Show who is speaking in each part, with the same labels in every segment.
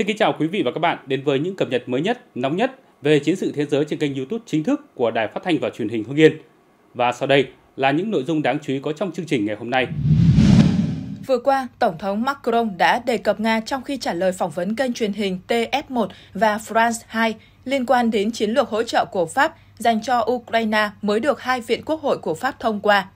Speaker 1: Xin kính chào quý vị và các bạn đến với những cập nhật mới nhất, nóng nhất về chiến sự thế giới trên kênh YouTube chính thức của Đài Phát thanh và Truyền hình Hưng Yên. Và sau đây là những nội dung đáng chú ý có trong chương trình ngày hôm nay.
Speaker 2: Vừa qua, Tổng thống Macron đã đề cập Nga trong khi trả lời phỏng vấn kênh truyền hình TF1 và France 2 liên quan đến chiến lược hỗ trợ của Pháp dành cho Ukraine mới được hai viện quốc hội của Pháp thông qua.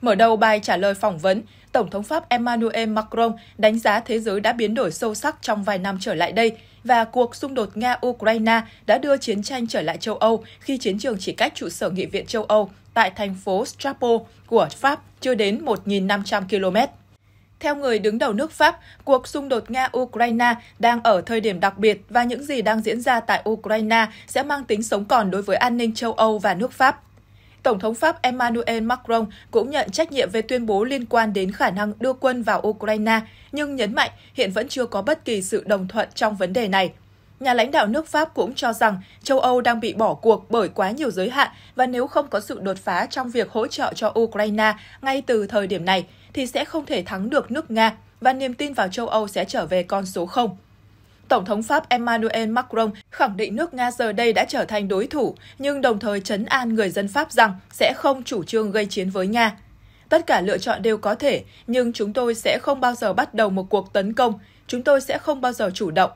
Speaker 2: Mở đầu bài trả lời phỏng vấn, Tổng thống Pháp Emmanuel Macron đánh giá thế giới đã biến đổi sâu sắc trong vài năm trở lại đây và cuộc xung đột Nga-Ukraine đã đưa chiến tranh trở lại châu Âu khi chiến trường chỉ cách trụ sở Nghị viện châu Âu tại thành phố Strasbourg của Pháp chưa đến 1.500 km. Theo người đứng đầu nước Pháp, cuộc xung đột Nga-Ukraine đang ở thời điểm đặc biệt và những gì đang diễn ra tại Ukraine sẽ mang tính sống còn đối với an ninh châu Âu và nước Pháp. Tổng thống Pháp Emmanuel Macron cũng nhận trách nhiệm về tuyên bố liên quan đến khả năng đưa quân vào Ukraine, nhưng nhấn mạnh hiện vẫn chưa có bất kỳ sự đồng thuận trong vấn đề này. Nhà lãnh đạo nước Pháp cũng cho rằng châu Âu đang bị bỏ cuộc bởi quá nhiều giới hạn và nếu không có sự đột phá trong việc hỗ trợ cho Ukraine ngay từ thời điểm này thì sẽ không thể thắng được nước Nga và niềm tin vào châu Âu sẽ trở về con số 0. Tổng thống Pháp Emmanuel Macron khẳng định nước Nga giờ đây đã trở thành đối thủ, nhưng đồng thời chấn an người dân Pháp rằng sẽ không chủ trương gây chiến với Nga. Tất cả lựa chọn đều có thể, nhưng chúng tôi sẽ không bao giờ bắt đầu một cuộc tấn công, chúng tôi sẽ không bao giờ chủ động.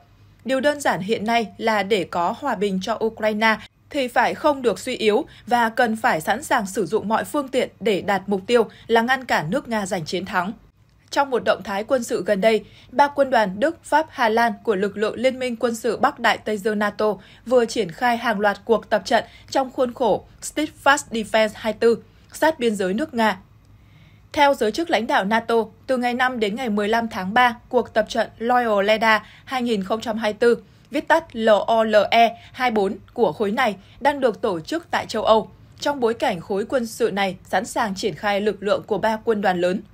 Speaker 2: Điều đơn giản hiện nay là để có hòa bình cho Ukraine thì phải không được suy yếu và cần phải sẵn sàng sử dụng mọi phương tiện để đạt mục tiêu là ngăn cản nước Nga giành chiến thắng. Trong một động thái quân sự gần đây, ba quân đoàn Đức, Pháp, Hà Lan của lực lượng Liên minh quân sự Bắc Đại Tây Dương NATO vừa triển khai hàng loạt cuộc tập trận trong khuôn khổ Steadfast Defense 24 sát biên giới nước Nga. Theo giới chức lãnh đạo NATO, từ ngày 5 đến ngày 15 tháng 3, cuộc tập trận Loyal Leda 2024, viết tắt LOLE 24 của khối này, đang được tổ chức tại châu Âu, trong bối cảnh khối quân sự này sẵn sàng triển khai lực lượng của ba quân đoàn lớn –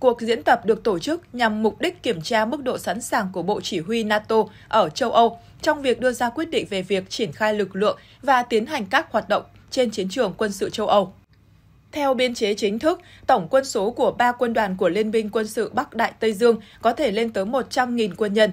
Speaker 2: Cuộc diễn tập được tổ chức nhằm mục đích kiểm tra mức độ sẵn sàng của Bộ Chỉ huy NATO ở châu Âu trong việc đưa ra quyết định về việc triển khai lực lượng và tiến hành các hoạt động trên chiến trường quân sự châu Âu. Theo biên chế chính thức, tổng quân số của ba quân đoàn của Liên minh quân sự Bắc Đại Tây Dương có thể lên tới 100.000 quân nhân.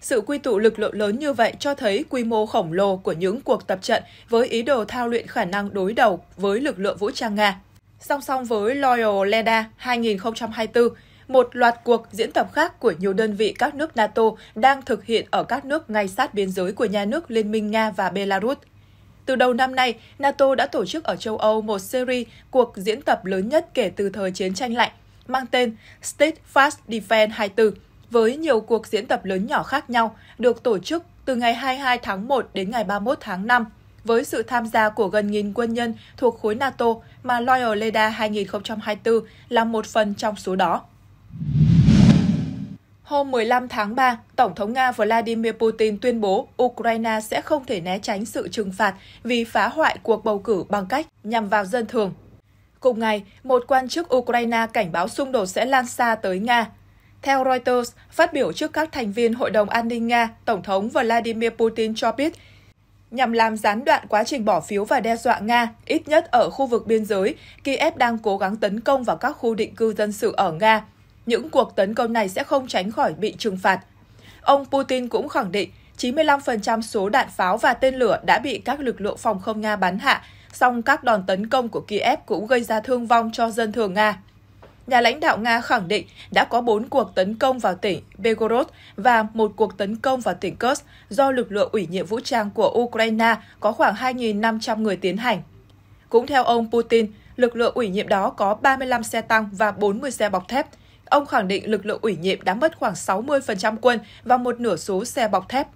Speaker 2: Sự quy tụ lực lượng lớn như vậy cho thấy quy mô khổng lồ của những cuộc tập trận với ý đồ thao luyện khả năng đối đầu với lực lượng vũ trang Nga song song với Loyal Leda 2024, một loạt cuộc diễn tập khác của nhiều đơn vị các nước NATO đang thực hiện ở các nước ngay sát biên giới của nhà nước Liên minh Nga và Belarus. Từ đầu năm nay, NATO đã tổ chức ở châu Âu một series cuộc diễn tập lớn nhất kể từ thời chiến tranh lạnh, mang tên Steadfast Defense 24, với nhiều cuộc diễn tập lớn nhỏ khác nhau, được tổ chức từ ngày 22 tháng 1 đến ngày 31 tháng 5 với sự tham gia của gần nghìn quân nhân thuộc khối NATO mà Loyal Leda 2024 là một phần trong số đó. Hôm 15 tháng 3, Tổng thống Nga Vladimir Putin tuyên bố Ukraine sẽ không thể né tránh sự trừng phạt vì phá hoại cuộc bầu cử bằng cách nhằm vào dân thường. Cùng ngày, một quan chức Ukraine cảnh báo xung đột sẽ lan xa tới Nga. Theo Reuters, phát biểu trước các thành viên Hội đồng An ninh Nga, Tổng thống Vladimir Putin cho biết nhằm làm gián đoạn quá trình bỏ phiếu và đe dọa Nga, ít nhất ở khu vực biên giới, Kiev đang cố gắng tấn công vào các khu định cư dân sự ở Nga. Những cuộc tấn công này sẽ không tránh khỏi bị trừng phạt. Ông Putin cũng khẳng định 95% số đạn pháo và tên lửa đã bị các lực lượng phòng không Nga bắn hạ, song các đòn tấn công của Kiev cũng gây ra thương vong cho dân thường Nga. Nhà lãnh đạo Nga khẳng định đã có 4 cuộc tấn công vào tỉnh Belgorod và một cuộc tấn công vào tỉnh Kursk do lực lượng ủy nhiệm vũ trang của Ukraine có khoảng 2.500 người tiến hành. Cũng theo ông Putin, lực lượng ủy nhiệm đó có 35 xe tăng và 40 xe bọc thép. Ông khẳng định lực lượng ủy nhiệm đã mất khoảng 60% quân và một nửa số xe bọc thép.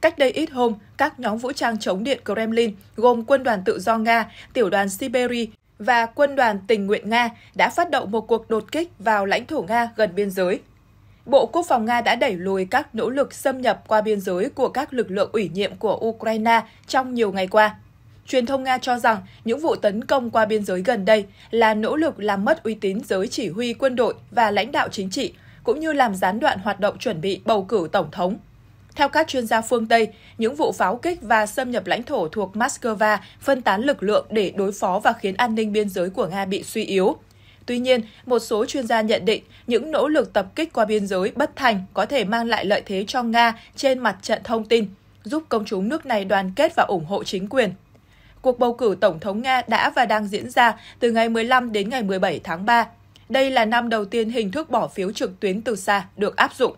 Speaker 2: Cách đây ít hôm, các nhóm vũ trang chống điện Kremlin gồm quân đoàn tự do Nga, tiểu đoàn Siberia, và quân đoàn tình nguyện Nga đã phát động một cuộc đột kích vào lãnh thổ Nga gần biên giới. Bộ Quốc phòng Nga đã đẩy lùi các nỗ lực xâm nhập qua biên giới của các lực lượng ủy nhiệm của Ukraine trong nhiều ngày qua. Truyền thông Nga cho rằng những vụ tấn công qua biên giới gần đây là nỗ lực làm mất uy tín giới chỉ huy quân đội và lãnh đạo chính trị, cũng như làm gián đoạn hoạt động chuẩn bị bầu cử tổng thống theo các chuyên gia phương Tây, những vụ pháo kích và xâm nhập lãnh thổ thuộc Moscow phân tán lực lượng để đối phó và khiến an ninh biên giới của Nga bị suy yếu. Tuy nhiên, một số chuyên gia nhận định những nỗ lực tập kích qua biên giới bất thành có thể mang lại lợi thế cho Nga trên mặt trận thông tin, giúp công chúng nước này đoàn kết và ủng hộ chính quyền. Cuộc bầu cử Tổng thống Nga đã và đang diễn ra từ ngày 15 đến ngày 17 tháng 3. Đây là năm đầu tiên hình thức bỏ phiếu trực tuyến từ xa được áp dụng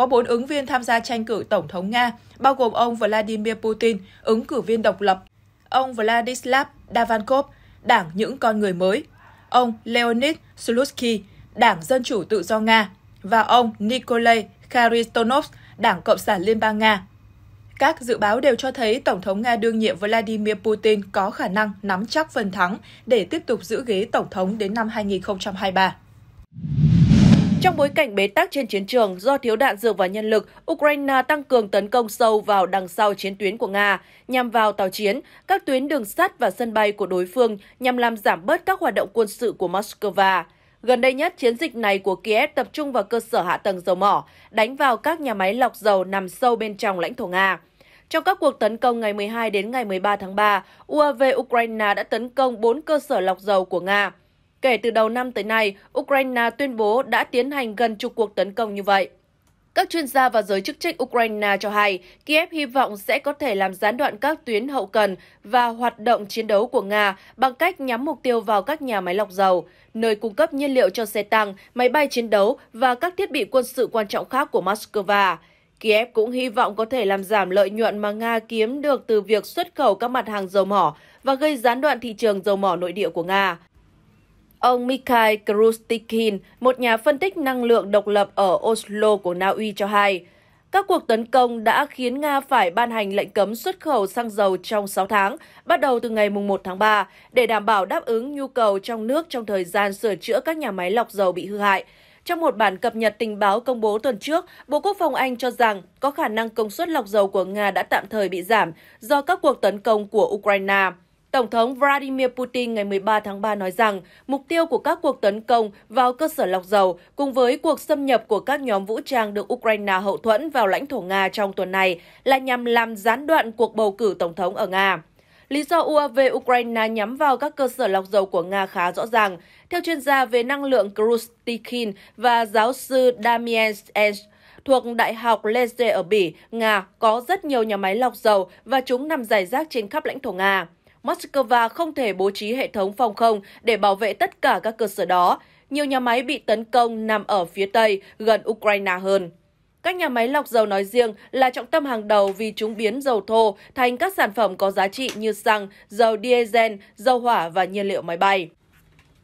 Speaker 2: có bốn ứng viên tham gia tranh cử Tổng thống Nga, bao gồm ông Vladimir Putin, ứng cử viên độc lập, ông Vladislav Davankov, Đảng Những Con Người Mới, ông Leonid Slutsky, Đảng Dân Chủ Tự Do Nga, và ông Nikolai Kharistonov, Đảng Cộng sản Liên bang Nga. Các dự báo đều cho thấy Tổng thống Nga đương nhiệm Vladimir Putin có khả năng nắm chắc phần thắng để tiếp tục giữ ghế Tổng thống đến năm 2023.
Speaker 3: Trong bối cảnh bế tắc trên chiến trường do thiếu đạn dược và nhân lực, Ukraine tăng cường tấn công sâu vào đằng sau chiến tuyến của Nga, nhằm vào tàu chiến, các tuyến đường sắt và sân bay của đối phương nhằm làm giảm bớt các hoạt động quân sự của Moscow. Gần đây nhất, chiến dịch này của Kiev tập trung vào cơ sở hạ tầng dầu mỏ, đánh vào các nhà máy lọc dầu nằm sâu bên trong lãnh thổ Nga. Trong các cuộc tấn công ngày 12 đến ngày 13 tháng 3, UAV Ukraine đã tấn công 4 cơ sở lọc dầu của Nga. Kể từ đầu năm tới nay, Ukraine tuyên bố đã tiến hành gần chục cuộc tấn công như vậy. Các chuyên gia và giới chức trách Ukraine cho hay, Kiev hy vọng sẽ có thể làm gián đoạn các tuyến hậu cần và hoạt động chiến đấu của Nga bằng cách nhắm mục tiêu vào các nhà máy lọc dầu, nơi cung cấp nhiên liệu cho xe tăng, máy bay chiến đấu và các thiết bị quân sự quan trọng khác của Moscow. Kiev cũng hy vọng có thể làm giảm lợi nhuận mà Nga kiếm được từ việc xuất khẩu các mặt hàng dầu mỏ và gây gián đoạn thị trường dầu mỏ nội địa của Nga. Ông Mikhail Krustikin, một nhà phân tích năng lượng độc lập ở Oslo của Na Uy cho hay, các cuộc tấn công đã khiến Nga phải ban hành lệnh cấm xuất khẩu xăng dầu trong 6 tháng, bắt đầu từ ngày 1 tháng 3, để đảm bảo đáp ứng nhu cầu trong nước trong thời gian sửa chữa các nhà máy lọc dầu bị hư hại. Trong một bản cập nhật tình báo công bố tuần trước, Bộ Quốc phòng Anh cho rằng có khả năng công suất lọc dầu của Nga đã tạm thời bị giảm do các cuộc tấn công của Ukraine. Tổng thống Vladimir Putin ngày 13 tháng 3 nói rằng mục tiêu của các cuộc tấn công vào cơ sở lọc dầu cùng với cuộc xâm nhập của các nhóm vũ trang được Ukraine hậu thuẫn vào lãnh thổ Nga trong tuần này là nhằm làm gián đoạn cuộc bầu cử tổng thống ở Nga. Lý do UAV Ukraine nhắm vào các cơ sở lọc dầu của Nga khá rõ ràng. Theo chuyên gia về năng lượng Krustikin và giáo sư Damien Ensch, thuộc Đại học Leicester ở Bỉ, Nga có rất nhiều nhà máy lọc dầu và chúng nằm rải rác trên khắp lãnh thổ Nga. Moscow không thể bố trí hệ thống phòng không để bảo vệ tất cả các cơ sở đó. Nhiều nhà máy bị tấn công nằm ở phía Tây, gần Ukraine hơn. Các nhà máy lọc dầu nói riêng là trọng tâm hàng đầu vì chúng biến dầu thô thành các sản phẩm có giá trị như xăng, dầu diesel, dầu hỏa và nhiên liệu máy bay.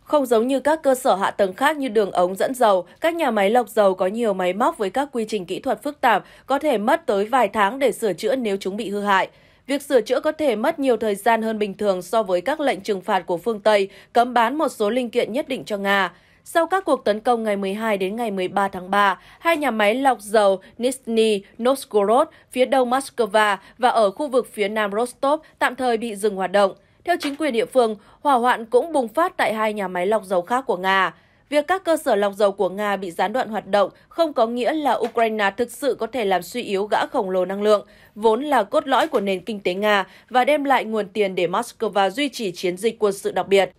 Speaker 3: Không giống như các cơ sở hạ tầng khác như đường ống dẫn dầu, các nhà máy lọc dầu có nhiều máy móc với các quy trình kỹ thuật phức tạp, có thể mất tới vài tháng để sửa chữa nếu chúng bị hư hại. Việc sửa chữa có thể mất nhiều thời gian hơn bình thường so với các lệnh trừng phạt của phương Tây cấm bán một số linh kiện nhất định cho Nga. Sau các cuộc tấn công ngày 12 đến ngày 13 tháng 3, hai nhà máy lọc dầu Nizhny Novgorod phía đông Moscow và ở khu vực phía nam Rostov tạm thời bị dừng hoạt động. Theo chính quyền địa phương, hỏa hoạn cũng bùng phát tại hai nhà máy lọc dầu khác của Nga. Việc các cơ sở lọc dầu của Nga bị gián đoạn hoạt động không có nghĩa là Ukraine thực sự có thể làm suy yếu gã khổng lồ năng lượng, vốn là cốt lõi của nền kinh tế Nga và đem lại nguồn tiền để Moscow duy trì chiến dịch quân sự đặc biệt.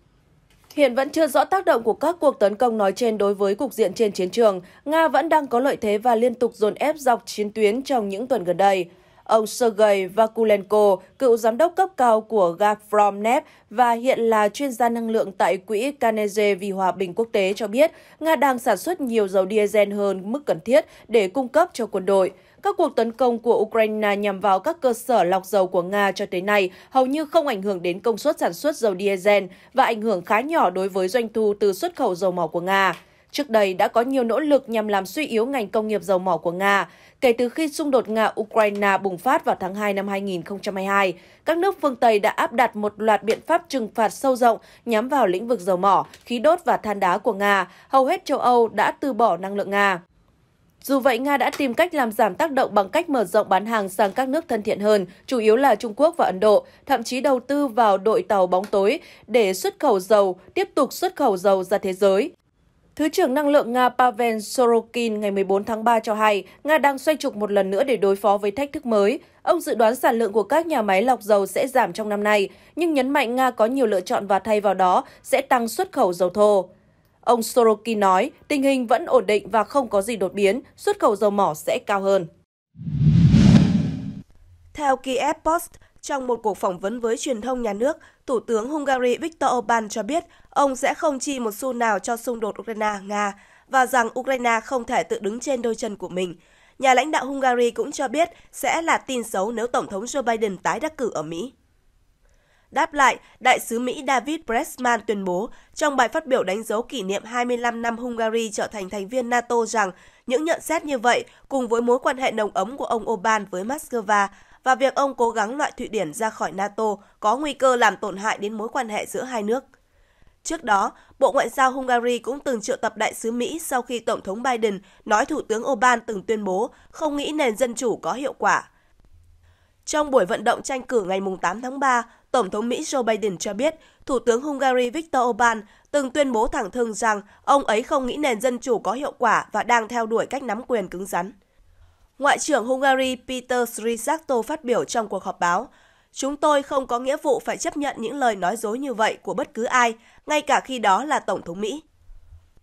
Speaker 3: Hiện vẫn chưa rõ tác động của các cuộc tấn công nói trên đối với cục diện trên chiến trường. Nga vẫn đang có lợi thế và liên tục dồn ép dọc chiến tuyến trong những tuần gần đây. Ông Sergei Vakulenko, cựu giám đốc cấp cao của Gazpromnet và hiện là chuyên gia năng lượng tại Quỹ Carnegie vì Hòa bình Quốc tế cho biết, Nga đang sản xuất nhiều dầu diesel hơn mức cần thiết để cung cấp cho quân đội. Các cuộc tấn công của Ukraine nhằm vào các cơ sở lọc dầu của Nga cho tới nay hầu như không ảnh hưởng đến công suất sản xuất dầu diesel và ảnh hưởng khá nhỏ đối với doanh thu từ xuất khẩu dầu mỏ của Nga trước đây đã có nhiều nỗ lực nhằm làm suy yếu ngành công nghiệp dầu mỏ của Nga. Kể từ khi xung đột Nga-Ukraine bùng phát vào tháng 2 năm 2022, các nước phương Tây đã áp đặt một loạt biện pháp trừng phạt sâu rộng nhắm vào lĩnh vực dầu mỏ, khí đốt và than đá của Nga. Hầu hết châu Âu đã từ bỏ năng lượng Nga. Dù vậy, Nga đã tìm cách làm giảm tác động bằng cách mở rộng bán hàng sang các nước thân thiện hơn, chủ yếu là Trung Quốc và Ấn Độ, thậm chí đầu tư vào đội tàu bóng tối để xuất khẩu dầu, tiếp tục xuất khẩu dầu ra thế giới. Thứ trưởng Năng lượng Nga Pavel Sorokin ngày 14 tháng 3 cho hay, Nga đang xoay trục một lần nữa để đối phó với thách thức mới. Ông dự đoán sản lượng của các nhà máy lọc dầu sẽ giảm trong năm nay, nhưng nhấn mạnh Nga có nhiều lựa chọn và thay vào đó sẽ tăng xuất khẩu dầu thô. Ông Sorokin nói, tình hình vẫn ổn định và không có gì đột biến, xuất khẩu dầu mỏ sẽ cao hơn.
Speaker 1: Theo Kiev Post, trong một cuộc phỏng vấn với truyền thông nhà nước, Thủ tướng Hungary Viktor Orbán cho biết ông sẽ không chi một xu nào cho xung đột Ukraine-Nga và rằng Ukraine không thể tự đứng trên đôi chân của mình. Nhà lãnh đạo Hungary cũng cho biết sẽ là tin xấu nếu Tổng thống Joe Biden tái đắc cử ở Mỹ. Đáp lại, Đại sứ Mỹ David Pressman tuyên bố trong bài phát biểu đánh dấu kỷ niệm 25 năm Hungary trở thành thành viên NATO rằng những nhận xét như vậy cùng với mối quan hệ nồng ấm của ông Orbán với Moscow và việc ông cố gắng loại Thụy Điển ra khỏi NATO có nguy cơ làm tổn hại đến mối quan hệ giữa hai nước. Trước đó, Bộ Ngoại giao Hungary cũng từng triệu tập đại sứ Mỹ sau khi Tổng thống Biden nói Thủ tướng Orbán từng tuyên bố không nghĩ nền dân chủ có hiệu quả. Trong buổi vận động tranh cử ngày 8 tháng 3, Tổng thống Mỹ Joe Biden cho biết Thủ tướng Hungary Viktor Orbán từng tuyên bố thẳng thừng rằng ông ấy không nghĩ nền dân chủ có hiệu quả và đang theo đuổi cách nắm quyền cứng rắn. Ngoại trưởng Hungary Peter Szijjártó phát biểu trong cuộc họp báo, Chúng tôi không có nghĩa vụ phải chấp nhận những lời nói dối như vậy của bất cứ ai, ngay cả khi đó là Tổng thống Mỹ.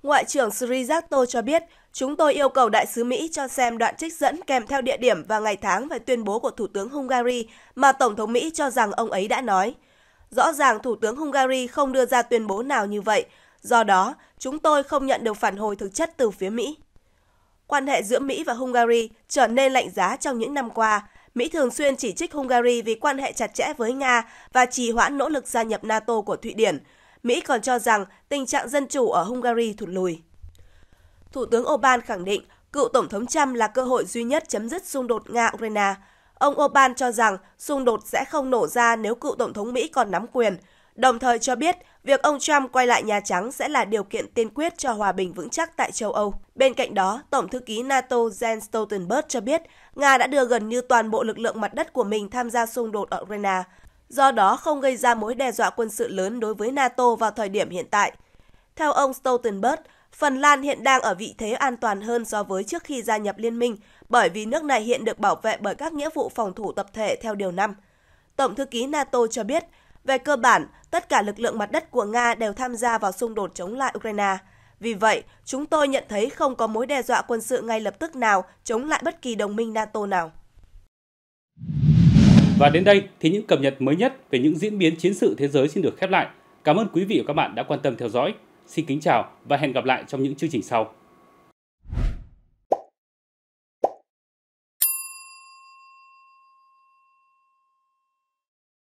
Speaker 1: Ngoại trưởng Srijato cho biết, chúng tôi yêu cầu đại sứ Mỹ cho xem đoạn trích dẫn kèm theo địa điểm và ngày tháng về tuyên bố của Thủ tướng Hungary mà Tổng thống Mỹ cho rằng ông ấy đã nói. Rõ ràng Thủ tướng Hungary không đưa ra tuyên bố nào như vậy, do đó chúng tôi không nhận được phản hồi thực chất từ phía Mỹ. Quan hệ giữa Mỹ và Hungary trở nên lạnh giá trong những năm qua. Mỹ thường xuyên chỉ trích Hungary vì quan hệ chặt chẽ với Nga và trì hoãn nỗ lực gia nhập NATO của Thụy Điển. Mỹ còn cho rằng tình trạng dân chủ ở Hungary thụt lùi. Thủ tướng Orbán khẳng định cựu Tổng thống Trump là cơ hội duy nhất chấm dứt xung đột Nga-Ukraine. Ông Orbán cho rằng xung đột sẽ không nổ ra nếu cựu Tổng thống Mỹ còn nắm quyền – đồng thời cho biết việc ông Trump quay lại Nhà Trắng sẽ là điều kiện tiên quyết cho hòa bình vững chắc tại châu Âu. Bên cạnh đó, Tổng thư ký NATO Jens Stoltenberg cho biết Nga đã đưa gần như toàn bộ lực lượng mặt đất của mình tham gia xung đột ở Ukraine, do đó không gây ra mối đe dọa quân sự lớn đối với NATO vào thời điểm hiện tại. Theo ông Stoltenberg, Phần Lan hiện đang ở vị thế an toàn hơn so với trước khi gia nhập liên minh, bởi vì nước này hiện được bảo vệ bởi các nghĩa vụ phòng thủ tập thể theo Điều 5. Tổng thư ký NATO cho biết, về cơ bản, tất cả lực lượng mặt đất của Nga đều tham gia vào xung đột chống lại Ukraine. Vì vậy, chúng tôi nhận thấy không có mối đe dọa quân sự ngay lập tức nào chống lại bất kỳ đồng minh NATO nào. Và đến đây thì những cập nhật mới nhất về những diễn biến chiến sự thế giới xin được khép lại. Cảm ơn quý vị và các bạn đã quan tâm theo dõi. Xin kính chào và hẹn gặp lại trong những chương trình sau.